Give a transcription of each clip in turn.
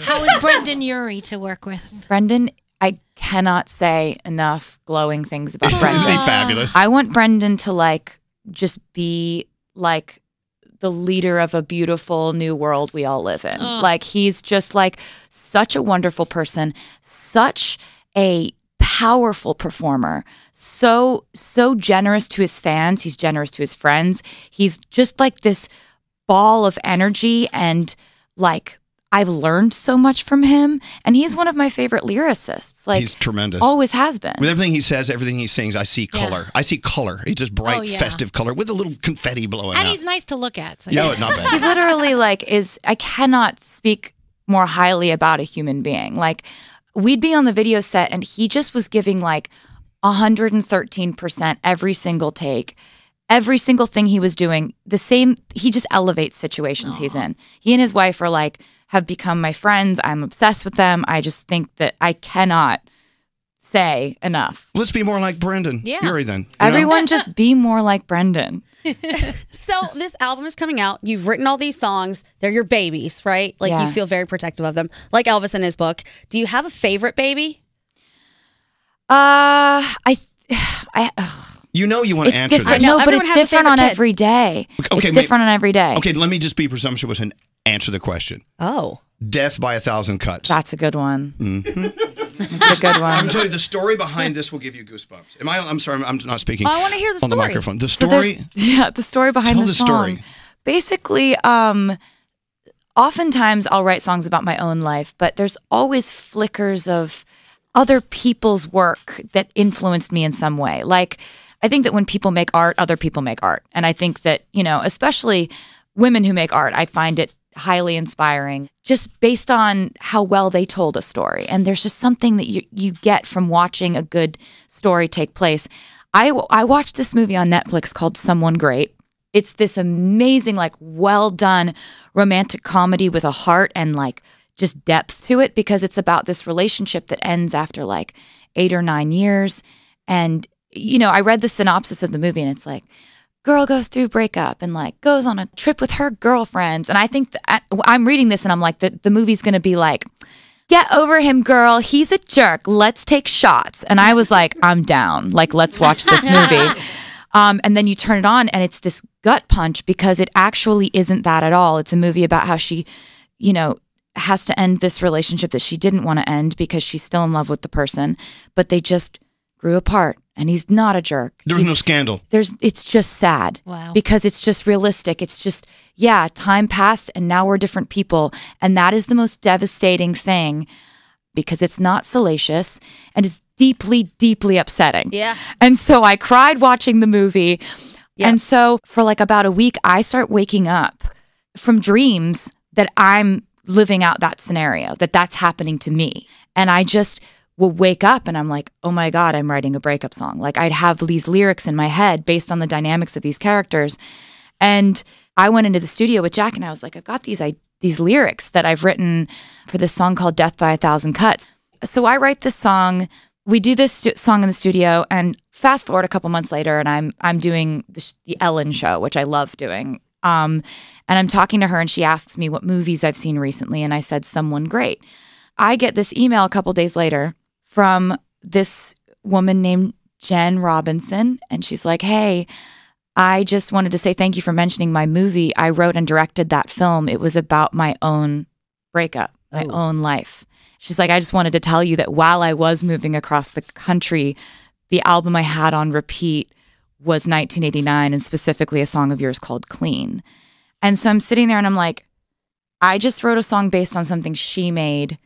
How is Brendan Urie to work with? Brendan, I cannot say enough glowing things about Brendan. fabulous. I want Brendan to like just be like the leader of a beautiful new world we all live in. Oh. Like he's just like such a wonderful person, such a powerful performer. So so generous to his fans, he's generous to his friends. He's just like this ball of energy and like I've learned so much from him, and he's one of my favorite lyricists. Like he's tremendous, always has been. With everything he says, everything he sings, I see color. Yeah. I see color. It's just bright, oh, yeah. festive color with a little confetti blowing. And out. he's nice to look at. So no, yeah. not bad. He literally like is. I cannot speak more highly about a human being. Like we'd be on the video set, and he just was giving like 113 percent every single take every single thing he was doing the same he just elevates situations Aww. he's in he and his wife are like have become my friends i'm obsessed with them i just think that i cannot say enough let's be more like brendan yeah yuri then everyone just be more like brendan so this album is coming out you've written all these songs they're your babies right like yeah. you feel very protective of them like elvis in his book do you have a favorite baby uh i i ugh. You know you want to answer different. this. I know, but it's different on kid. every day. Okay, it's different on every day. Okay, let me just be presumptuous and answer the question. Oh. Death by a thousand cuts. That's a good one. Mm-hmm. That's a good one. I'm telling you, the story behind this will give you goosebumps. Am I? I'm sorry, I'm, not speaking. I want to hear the on story. the microphone. The story. So yeah, the story behind the, the song. Story. Basically, um, oftentimes I'll write songs about my own life, but there's always flickers of other people's work that influenced me in some way. Like I think that when people make art, other people make art. And I think that, you know, especially women who make art, I find it highly inspiring just based on how well they told a story. And there's just something that you, you get from watching a good story take place. I, I watched this movie on Netflix called Someone Great. It's this amazing, like, well done romantic comedy with a heart and like just depth to it because it's about this relationship that ends after like eight or nine years. And you know, I read the synopsis of the movie and it's like, girl goes through breakup and like goes on a trip with her girlfriends. And I think I, am reading this and I'm like, the, the movie's going to be like, get over him, girl. He's a jerk. Let's take shots. And I was like, I'm down. Like, let's watch this movie. Um, and then you turn it on and it's this gut punch because it actually isn't that at all. It's a movie about how she, you know, has to end this relationship that she didn't want to end because she's still in love with the person, but they just grew apart and he's not a jerk. There was he's, no scandal. There's it's just sad. Wow. Because it's just realistic. It's just yeah, time passed and now we're different people and that is the most devastating thing because it's not salacious and it's deeply deeply upsetting. Yeah. And so I cried watching the movie. Yep. And so for like about a week I start waking up from dreams that I'm living out that scenario, that that's happening to me. And I just will wake up and I'm like, oh my God, I'm writing a breakup song. Like I'd have these lyrics in my head based on the dynamics of these characters. And I went into the studio with Jack and I was like, I've got these I, these lyrics that I've written for this song called Death by a Thousand Cuts. So I write this song. We do this stu- song in the studio, and fast forward a couple months later, and I'm I'm doing the, sh- the Ellen show, which I love doing. Um, and I'm talking to her, and she asks me what movies I've seen recently, and I said someone great. I get this email a couple days later from this woman named Jen Robinson. And she's like, hey, I just wanted to say thank you for mentioning my movie. I wrote and directed that film. It was about my own breakup, my oh. own life. She's like, I just wanted to tell you that while I was moving across the country, the album I had on repeat was 1989 and specifically a song of yours called Clean. And so I'm sitting there and I'm like, I just wrote a song based on something she made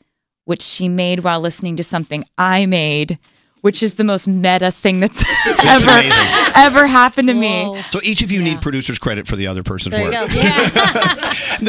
which she made while listening to something I made which is the most meta thing that's ever amazing. ever happened to Whoa. me. So each of you yeah. need producer's credit for the other person's there work. You go. Yeah.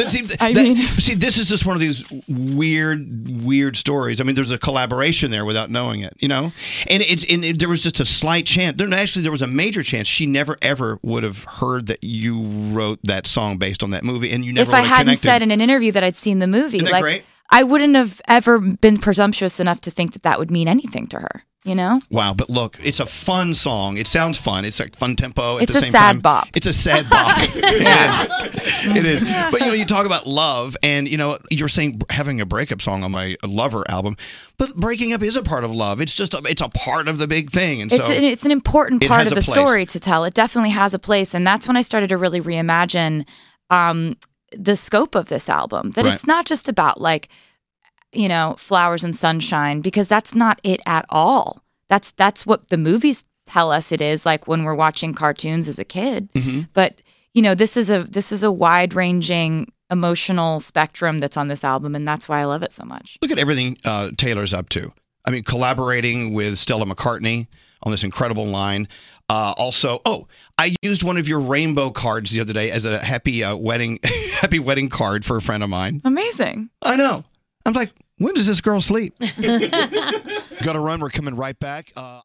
see, that, I mean, see, this is just one of these weird, weird stories. I mean, there's a collaboration there without knowing it, you know. And it, and it, there was just a slight chance. There, actually, there was a major chance she never ever would have heard that you wrote that song based on that movie, and you never. If I hadn't connected. said in an interview that I'd seen the movie, like. Great? I wouldn't have ever been presumptuous enough to think that that would mean anything to her. You know? Wow, but look, it's a fun song. It sounds fun. It's a like fun tempo. At it's the a same sad time, bop. It's a sad bop. it is. It is. But you know, you talk about love, and you know, you're saying having a breakup song on my Lover album, but breaking up is a part of love. It's just a, it's a part of the big thing, and it's so an, it's an important part of the place. story to tell. It definitely has a place, and that's when I started to really reimagine. Um, the scope of this album that right. it's not just about like you know flowers and sunshine because that's not it at all that's that's what the movies tell us it is like when we're watching cartoons as a kid mm-hmm. but you know this is a this is a wide ranging emotional spectrum that's on this album and that's why i love it so much look at everything uh, taylor's up to i mean collaborating with stella mccartney on this incredible line. Uh, also, oh, I used one of your rainbow cards the other day as a happy uh, wedding, happy wedding card for a friend of mine. Amazing. I know. I'm like, when does this girl sleep? Got to run. We're coming right back. Uh